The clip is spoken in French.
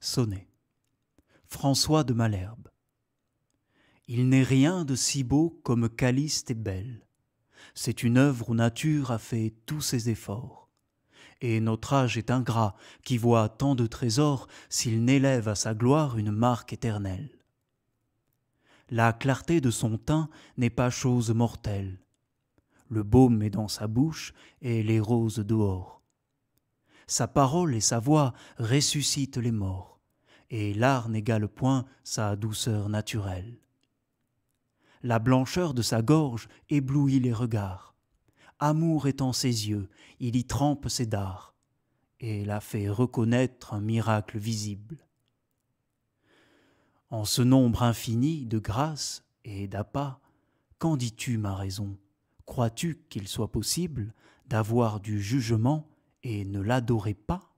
Sonnet. François de Malherbe. Il n'est rien de si beau comme Caliste est belle. C'est une œuvre où nature a fait tous ses efforts. Et notre âge est ingrat qui voit tant de trésors s'il n'élève à sa gloire une marque éternelle. La clarté de son teint n'est pas chose mortelle. Le baume est dans sa bouche et les roses dehors sa parole et sa voix ressuscitent les morts, et l'art n'égale point sa douceur naturelle. La blancheur de sa gorge éblouit les regards. Amour est en ses yeux, il y trempe ses dards, et la fait reconnaître un miracle visible. En ce nombre infini de grâces et d'appâts, qu'en dis-tu, ma raison Crois-tu qu'il soit possible d'avoir du jugement et ne l'adorez pas